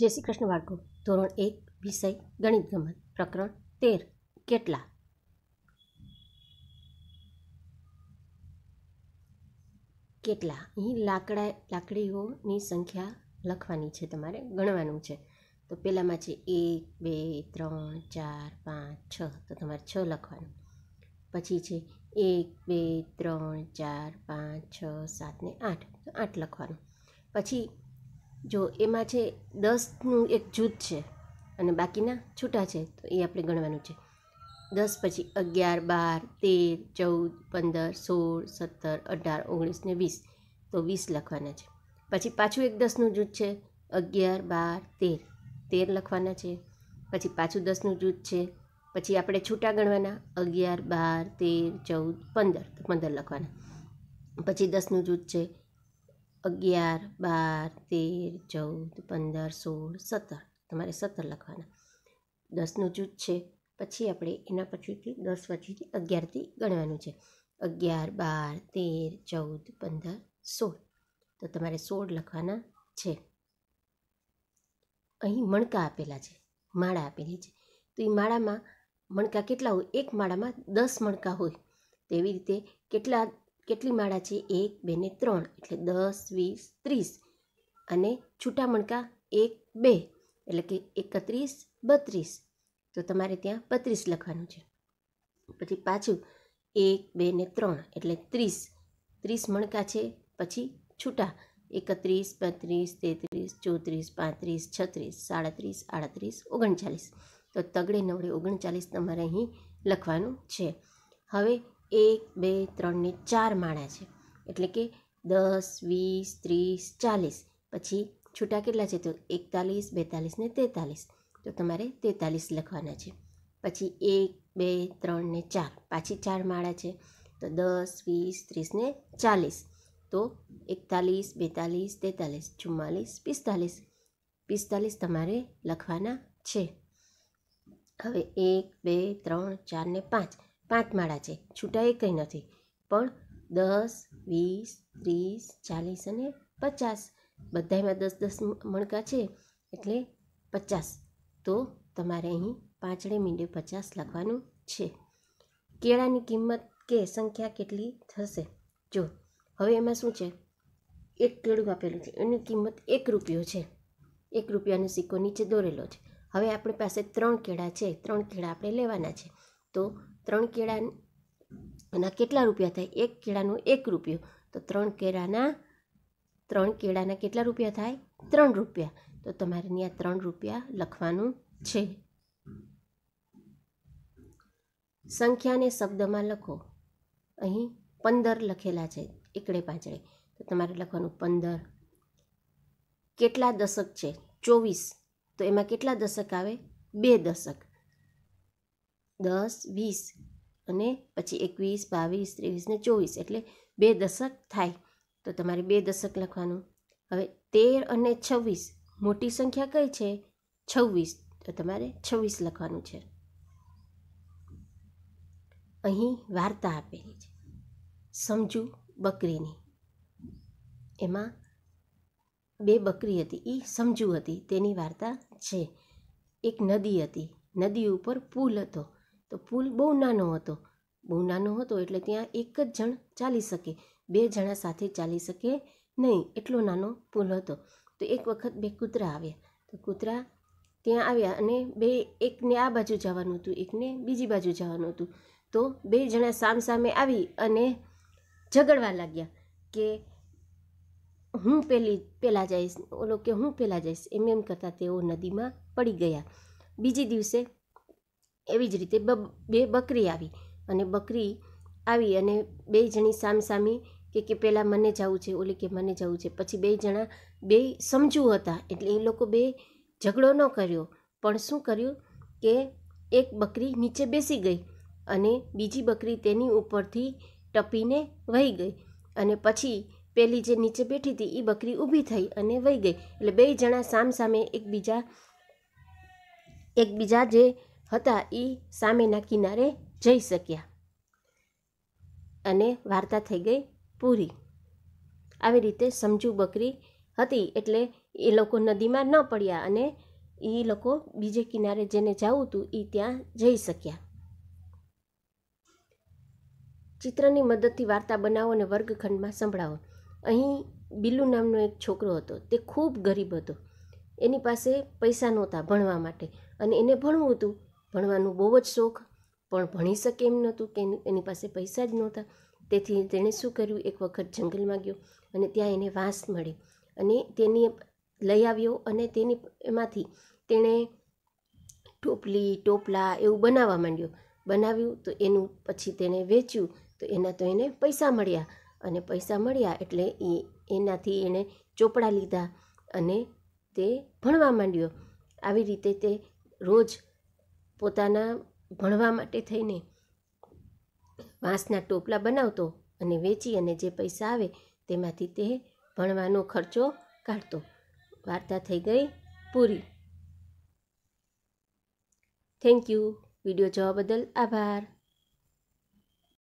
જય શ્રી કૃષ્ણ વાર્કો ધોરણ એક વિષય ગણિત ગમન પ્રકરણ તેર કેટલા કેટલા અહીં લાકડા લાકડીઓની સંખ્યા લખવાની છે તમારે ગણવાનું છે તો પહેલાંમાં છે એક બે ત્રણ ચાર પાંચ છ તો તમારે છ લખવાનું પછી છે એક બે ત્રણ ચાર પાંચ છ સાત ને આઠ તો આઠ લખવાનું પછી જો એમાં છે દસનું એક જૂથ છે અને બાકીના છૂટા છે તો એ આપણે ગણવાનું છે દસ પછી અગિયાર બાર તેર ચૌદ પંદર સોળ સત્તર અઢાર ઓગણીસ ને વીસ તો વીસ લખવાના છે પછી પાછું એક દસનું જૂથ છે અગિયાર બાર તેર તેર લખવાના છે પછી પાછું દસનું જૂથ છે પછી આપણે છૂટા ગણવાના અગિયાર બાર તેર ચૌદ પંદર તો પંદર લખવાના પછી દસનું જૂથ છે અગિયાર બાર તેર ચૌદ પંદર સોળ સત્તર તમારે સત્તર લખવાના દસનું જૂથ છે પછી આપણે એના પછીથી દસ પછીથી અગિયારથી ગણવાનું છે અગિયાર બાર તેર ચૌદ પંદર સોળ તો તમારે સોળ લખવાના છે અહીં મણકા આપેલા છે માળા આપેલી છે તો એ માળામાં મણકા કેટલા હોય એક માળામાં દસ મણકા હોય તેવી રીતે કેટલા કેટલી માળા છે એક બે ને ત્રણ એટલે દસ વીસ ત્રીસ અને છૂટા મણકા એક બે એટલે કે એકત્રીસ બત્રીસ તો તમારે ત્યાં બત્રીસ લખવાનું છે પછી પાછું એક બે ને ત્રણ એટલે ત્રીસ ત્રીસ મણકા છે પછી છૂટા એકત્રીસ બત્રીસ તેત્રીસ ચોત્રીસ પાંત્રીસ છત્રીસ સાડત્રીસ આડત્રીસ ઓગણચાલીસ તો તગડે નવડે ઓગણચાલીસ તમારે અહીં લખવાનું છે હવે એક બે ત્રણને ચાર માળા છે એટલે કે દસ વીસ ત્રીસ ચાલીસ પછી છૂટા કેટલા છે તો એકતાલીસ બેતાલીસ ને તેતાલીસ તો તમારે તેતાલીસ લખવાના છે પછી એક બે ત્રણ ને ચાર પાછી ચાર માળા છે તો દસ વીસ ત્રીસ ને ચાલીસ તો એકતાલીસ બેતાલીસ તેતાલીસ ચુમ્માલીસ પિસ્તાલીસ પિસ્તાલીસ તમારે લખવાના છે હવે એક બે ત્રણ ચાર ને પાંચ પાંચ માળા છે છૂટા કંઈ નથી પણ દસ વીસ ત્રીસ ચાલીસ અને પચાસ બધામાં દસ દસ મણકા છે એટલે પચાસ તો તમારે અહીં પાંચડે મીંડે પચાસ લખવાનું છે કેળાની કિંમત કે સંખ્યા કેટલી થશે જો હવે એમાં શું છે એક કેળું આપેલું છે એની કિંમત એક રૂપિયો છે એક રૂપિયાનો સિક્કો નીચે દોરેલો છે હવે આપણી પાસે ત્રણ કેળા છે ત્રણ કેળા આપણે લેવાના છે તો ત્રણ કેળાના કેટલા રૂપિયા થાય એક કેળાનો એક રૂપિયો તો ત્રણ કેળાના ત્રણ કેળાના કેટલા રૂપિયા થાય ત્રણ રૂપિયા તો તમારે ત્યાં ત્રણ રૂપિયા લખવાનું છે સંખ્યાને શબ્દમાં લખો અહીં પંદર લખેલા છે એકડે પાંચડે તો તમારે લખવાનું પંદર કેટલા દશક છે ચોવીસ તો એમાં કેટલા દશક આવે બે દશક દસ વીસ અને પછી એકવીસ બાવીસ ત્રેવીસ ને ચોવીસ એટલે બે દશક થાય તો તમારે બે દશક લખવાનું હવે તેર અને છવ્વીસ મોટી સંખ્યા કઈ છે છવ્વીસ તો તમારે છવ્વીસ લખવાનું છે અહીં વાર્તા આપેલી છે સમજુ બકરીની એમાં બે બકરી હતી એ સમજુ હતી તેની વાર્તા છે એક નદી હતી નદી ઉપર પુલ હતો તો પુલ બહુ નાનો હતો બહુ નાનો હતો એટલે ત્યાં એક જ જણ ચાલી શકે બે જણા સાથે ચાલી શકે નહીં એટલો નાનો પુલ હતો તો એક વખત બે કૂતરા આવ્યા તો કૂતરા ત્યાં આવ્યા અને બે એકને આ બાજુ જવાનું હતું એકને બીજી બાજુ જવાનું હતું તો બે જણા સામસામે આવી અને ઝઘડવા લાગ્યા કે હું પેલી પહેલાં જઈશ ઓલો કે હું પહેલાં જઈશ એમ એમ કરતાં તેઓ નદીમાં પડી ગયા બીજે દિવસે એવી જ રીતે બે બકરી આવી અને બકરી આવી અને બે જણી સામસામી કે કે પહેલાં મને જવું છે ઓલી કે મને જવું છે પછી બે જણા બે સમજુ હતા એટલે એ લોકો બે ઝઘડો ન કર્યો પણ શું કર્યું કે એક બકરી નીચે બેસી ગઈ અને બીજી બકરી તેની ઉપરથી ટપીને વહી ગઈ અને પછી પેલી જે નીચે બેઠી હતી એ બકરી ઊભી થઈ અને વહી ગઈ એટલે બે જણા સામસામે એકબીજા એકબીજા જે હતા એ સામેના કિનારે જઈ શક્યા અને વાર્તા થઈ ગઈ પૂરી આવી રીતે સમજુ બકરી હતી એટલે એ લોકો નદીમાં ન પડ્યા અને એ લોકો બીજે કિનારે જેને જવું હતું એ ત્યાં જઈ શક્યા ચિત્રની મદદથી વાર્તા બનાવો અને વર્ગખંડમાં સંભળાવો અહીં બિલ્લુ નામનો એક છોકરો હતો તે ખૂબ ગરીબ હતો એની પાસે પૈસા નહોતા ભણવા માટે અને એને ભણવું હતું ભણવાનું બહુ જ શોખ પણ ભણી શકે એમ નહોતું કે એની પાસે પૈસા જ નહોતા તેથી તેણે શું કર્યું એક વખત જંગલમાં ગયો અને ત્યાં એને વાંસ મળી અને તેની લઈ આવ્યો અને તેની એમાંથી તેણે ટોપલી ટોપલા એવું બનાવવા માંડ્યું બનાવ્યું તો એનું પછી તેણે વેચ્યું તો એના તો એને પૈસા મળ્યા અને પૈસા મળ્યા એટલે એ એનાથી એણે ચોપડા લીધા અને તે ભણવા માંડ્યો આવી રીતે તે રોજ પોતાના ભણવા માટે થઈને વાંસના ટોપલા બનાવતો અને વેચી અને જે પૈસા આવે તેમાંથી તે ભણવાનો ખર્ચો કાઢતો વાર્તા થઈ ગઈ પૂરી થેન્ક યુ વિડીયો જોવા બદલ આભાર